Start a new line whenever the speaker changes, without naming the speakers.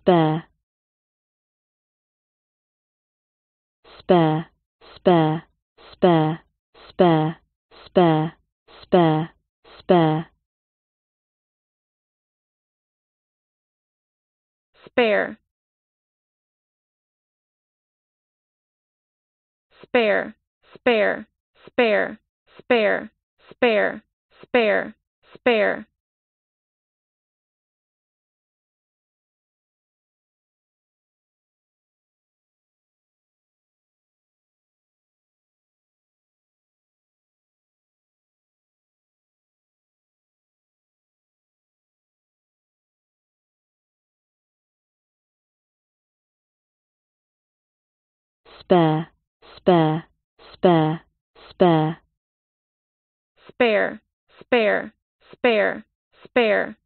spare
spare spare spare spare spare spare spare
spare spare spare spare spare spare spare spare spare
spare, spare, spare, spare.
Spare, spare, spare, spare.